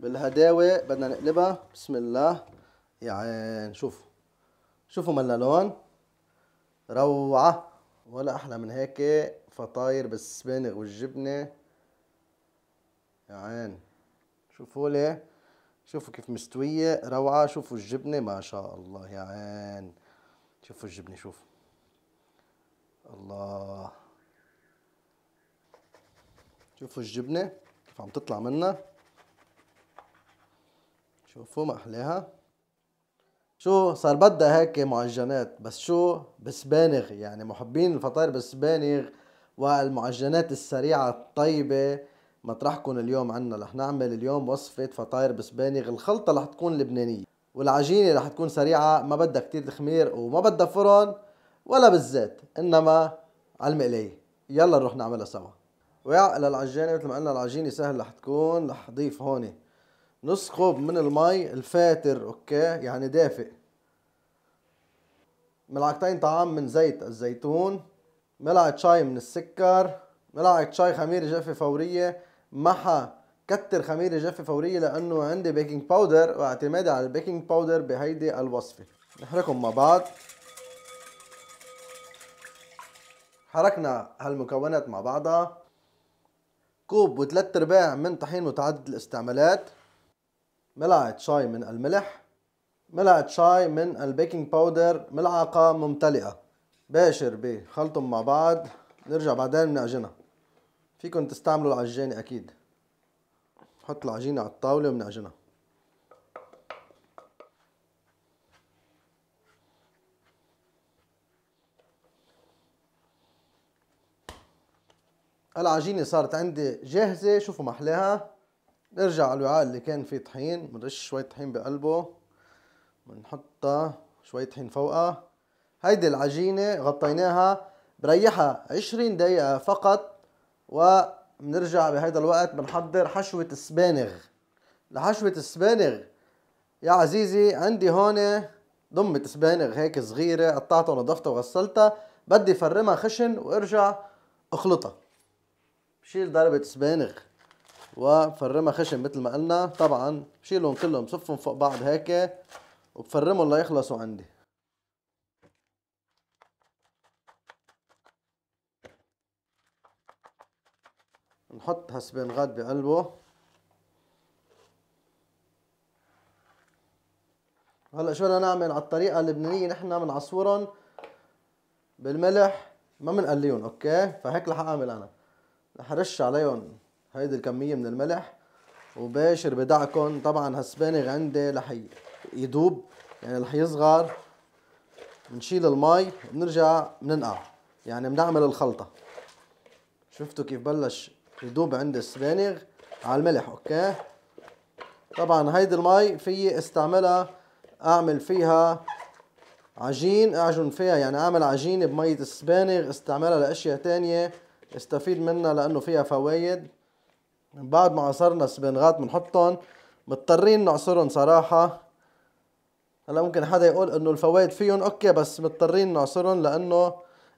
بالهداوه بدنا نقلبها بسم الله يا يعني عين شوفوا شوفوا ملا لون روعه ولا احلى من هيك فطاير بالسبانغ والجبنه يا يعني عين شوفوا لي شوفوا كيف مستويه روعه شوفوا الجبنه ما شاء الله يا يعني عين شوفوا الجبنه شوفوا الله شوفوا الجبنه كيف عم تطلع منها شوفوا ما احلاها شو صار بدها هيك معجنات بس شو بسبانغ يعني محبين الفطاير بسبانغ والمعجنات السريعة الطيبة مطرحكم اليوم عنا رح نعمل اليوم وصفة فطاير بسبانغ الخلطة رح تكون لبنانية والعجينة رح تكون سريعة ما بدها كتير تخمير وما بدها فرن ولا بالزيت انما على المقلاية يلا نروح نعملها سوا ويا للعجانة مثل ما قلنا العجينة سهل رح تكون رح ضيف هون نص كوب من المي الفاتر اوكي يعني دافئ ملعقتين طعام من زيت الزيتون ملعقة شاي من السكر ملعقة شاي خميرة جافة فورية محا كتر خميرة جافة فورية لأنه عندي بيكنج باودر واعتمادي على البيكنج باودر بهيدي الوصفة نحركهم مع بعض حركنا هالمكونات مع بعضها كوب وثلاث ارباع من طحين متعدد الاستعمالات ملعقة شاي من الملح ملعقة شاي من البيكنج باودر ملعقة ممتلئة باشر بخلطهم مع بعض نرجع بعدين بنعجنها فيكن تستعملوا العجينة أكيد نحط العجينة على الطاولة وبنعجنها العجينة صارت عندي جاهزة شوفوا محلاها نرجع على الوعاء اللي كان فيه طحين بنرش شوية طحين بقلبه بنحطها شوية طحين فوقها هيدي العجينة غطيناها بريحها عشرين دقيقة فقط وبنرجع بهيدا الوقت بنحضر حشوة السبانغ لحشوة السبانغ يا عزيزي عندي هون ضمة سبانغ هيك صغيرة قطعتها ونضفتها وغسلتها بدي فرمها خشن وارجع اخلطها بشيل ضربة سبانغ وفرمها خشن مثل ما قلنا طبعا بشيلهم كلهم بصفهم فوق بعض هيك وبفرمهم ليخلصوا عندي نحط هسبين غاد بقلبه هلا شو بدنا نعمل على الطريقه اللبنانيه نحن بنعصرهم بالملح ما بنقليهم اوكي فهيك رح اعمل انا رح ارش عليهم هيدي الكمية من الملح وباشر بدعكن طبعا هالسبانغ عندي رح يدوب يعني رح يصغر بنشيل المي بنرجع بننقع يعني بنعمل الخلطة شفتوا كيف بلش يدوب عند السبانغ على الملح اوكي طبعا هيدي المي في استعملها اعمل فيها عجين اعجن فيها يعني اعمل عجينة بمية السبانغ استعملها لاشياء تانية استفيد منها لانه فيها فوايد من بعد ما عصرنا السبنغات بنحطهم مضطرين نعصرهم صراحة هلا ممكن حدا يقول انه الفوائد فيهم اوكي بس مضطرين نعصرهم لانه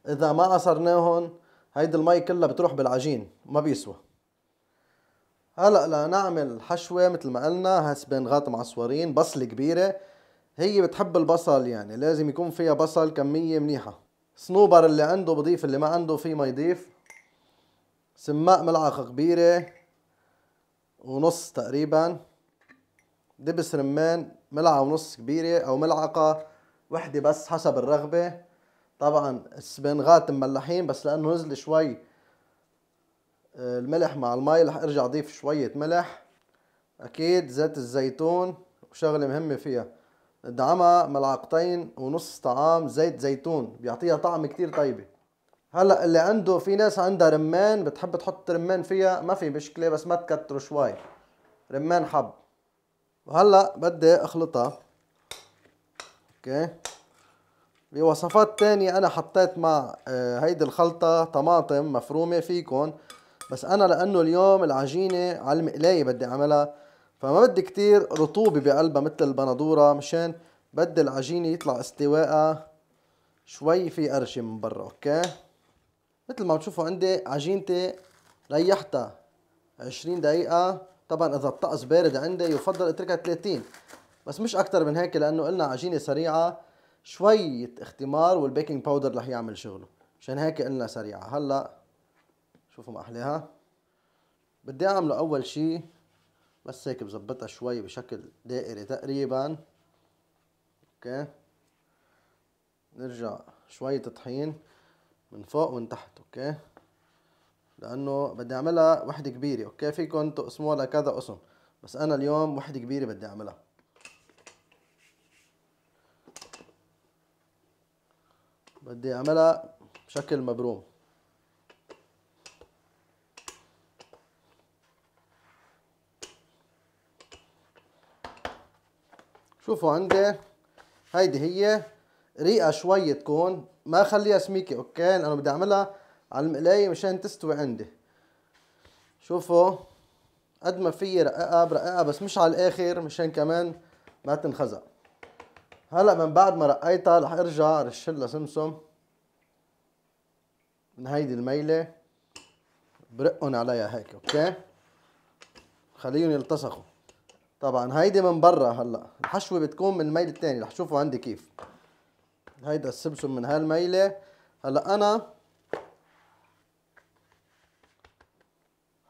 اذا ما عصرناهم هيدي المي كلها بتروح بالعجين ما بيسوى هلا لنعمل حشوة مثل ما قلنا هالسبنغات معصورين بصلة كبيرة هي بتحب البصل يعني لازم يكون فيها بصل كمية منيحة صنوبر اللي عنده بضيف اللي ما عنده فيه ما يضيف سماق ملعقة كبيرة ونص تقريبا دبس رمان ملعقة ونص كبيرة أو ملعقة وحدة بس حسب الرغبة طبعا السبنغات مملحين بس لأنه نزل شوي آه، الملح مع المي رح ارجع اضيف شوية ملح اكيد زيت الزيتون وشغلة مهمة فيها ادعمها ملعقتين ونص طعام زيت زيتون بيعطيها طعم كتير طيبة هلا اللي عنده في ناس عندها رمان بتحب تحط رمان فيها ما في مشكله بس ما تكتروا شوي رمان حب وهلا بدي اخلطها اوكي بوصفات تانية انا حطيت مع آه، هيدي الخلطة طماطم مفرومة فيكن بس انا لانه اليوم العجينة على المقلاية بدي اعملها فما بدي كتير رطوبة بقلبها مثل البندورة مشان بدي العجينة يطلع استوائها شوي في قرشة من برا اوكي مثل ما بتشوفوا عندي عجينتي ريحتها 20 دقيقة طبعا إذا الطقس بارد عندي يفضل اتركها 30 بس مش أكتر من هيك لأنه قلنا عجينة سريعة شوية اختمار والبيكنج باودر رح يعمل شغله عشان هيك قلنا سريعة هلا شوفوا ما أحلاها بدي أعمله أول شي بس هيك بظبطها شوي بشكل دائري تقريبا اوكي نرجع شوية طحين من فوق ومن تحت اوكي لانه بدي اعملها وحده كبيره اوكي فيكم تقسموها لكذا قسم بس انا اليوم وحده كبيره بدي اعملها بدي اعملها بشكل مبروم شوفوا عندي هيدي هي ريقها شوي تكون ما خليها سميكه اوكي انا بدي اعملها على المقلايه مشان تستوي عندي شوفوا قد ما في رققها برققها بس مش على الاخر مشان كمان ما تنخزق هلا من بعد ما رقيتها رح ارجع رشلها سمسم من هيدي الميله برقهم عليها هيك اوكي خليهم يلتصقوا طبعا هيدي من برا هلا الحشوه بتكون من الميل الثاني رح تشوفوا عندي كيف هيدا السمسم من هالميلة هلا انا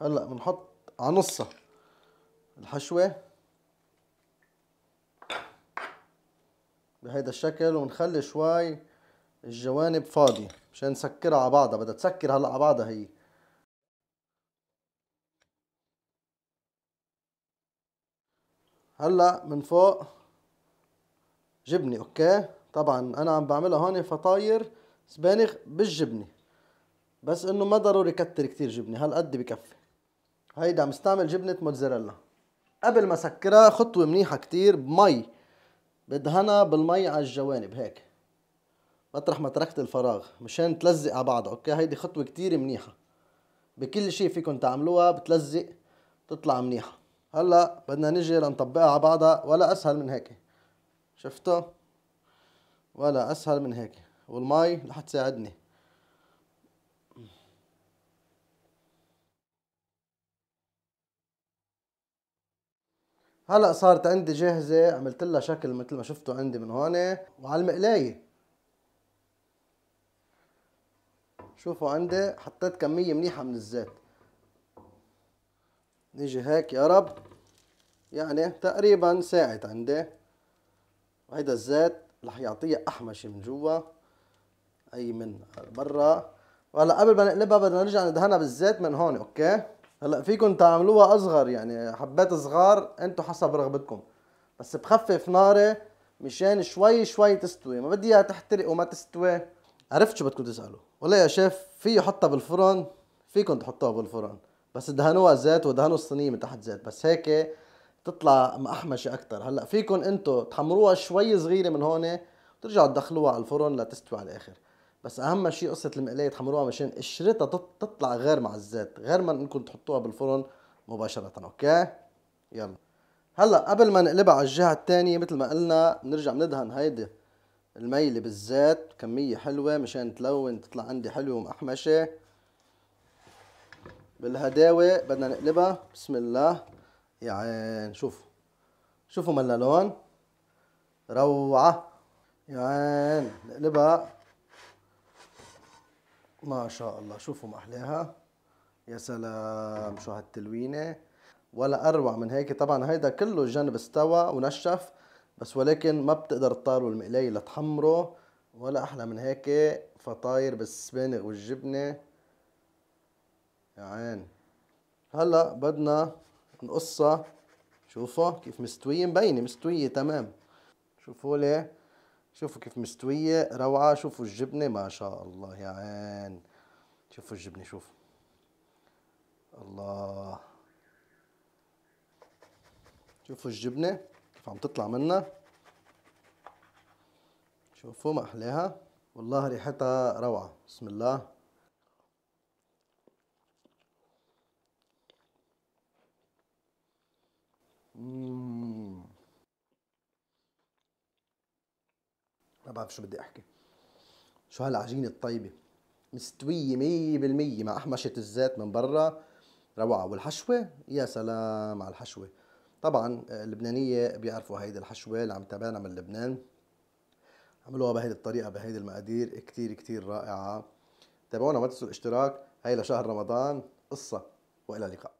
هلا بنحط على نصها الحشوة بهيدا الشكل ونخلي شوي الجوانب فاضية مشان نسكرها على بعضها بدها تسكر هلا على بعضها هي هلا من فوق جبنة اوكي طبعا انا عم بعملها هون فطاير سبانخ بالجبنه بس انه ما ضروري كتر كتير جبنه هالقد بكفي هيدا عم استعمل جبنه موتزاريلا قبل ما سكرها خطوه منيحه كتير بمي بدهنها بالمي على الجوانب هيك مطرح ما تركت الفراغ مشان تلزق على بعضها اوكي هيدي خطوه كتير منيحه بكل شيء فيكم تعملوها بتلزق بتطلع منيحه هلا بدنا نجي لنطبقها على بعضها ولا اسهل من هيك شفتوا ولا اسهل من هيك والماي رح تساعدني هلا صارت عندي جاهزة عملت لها شكل مثل ما شفتوا عندي من هون وعلى المقلاية شوفوا عندي حطيت كمية منيحة من الزيت نيجي هيك يا رب يعني تقريبا ساعت عندي وهيدا الزيت رح يعطيها أحمش من جوا اي من برا وهلا قبل ما نقلبها بدنا نرجع ندهنها بالزيت من هون اوكي هلا فيكم تعملوها اصغر يعني حبات صغار انتم حسب رغبتكم بس بخفف ناري مشان شوي شوي تستوي ما بدي اياها تحترق وما تستوي عرفت شو بدكم تسالوا ولا يا شيف فيه حطها بالفرن فيكم تحطوها بالفرن بس دهنوها زيت ودهنوا الصينيه من تحت زيت بس هيك تطلع مقحمشة أكتر هلا فيكم أنتم تحمروها شوي صغيرة من هون وترجعوا تدخلوها على الفرن لتستوي على الآخر بس أهم شيء قصة المقلاية تحمروها مشان قشرتها تطلع غير مع الزيت غير ما أنكم تحطوها بالفرن مباشرة أوكي يلا هلا قبل ما نقلبها على الجهة الثانية مثل ما قلنا بنرجع بندهن هيدي الميلة بالزيت كمية حلوة مشان تلون تطلع عندي حلوة ومقحمشة بالهداوة بدنا نقلبها بسم الله يا يعني عين شوفوا شوفوا ملا لون روعة يا يعني عين نقلبها ما شاء الله شوفوا ما احلاها يا سلام شو هالتلوينة ولا اروع من هيك طبعا هيدا كله الجانب استوى ونشف بس ولكن ما بتقدر تطاروا المقلاية لتحمره ولا احلى من هيك فطاير بالسبانغ والجبنة يا يعني عين هلا بدنا نقصها شوفوا كيف مستوية مبينة مستوية تمام شوفوا لي شوفوا كيف مستوية روعة شوفوا الجبنة ما شاء الله يا عين شوفوا الجبنة شوفوا الله شوفوا الجبنة كيف عم تطلع منا شوفوا ما أحلاها والله ريحتها روعة بسم الله بعرف شو بدي احكي شو هالعجينه الطيبه مستويه مية بالمية مع احمشه الزيت من برا روعه والحشوه يا سلام على الحشوه طبعا آه، اللبنانيه بيعرفوا هيدي الحشوه اللي عم تبانا من لبنان عملوها بهيدي الطريقه بهيدي المقادير كتير كتير رائعه تابعونا ما تنسوا الاشتراك هي لشهر رمضان قصه والى اللقاء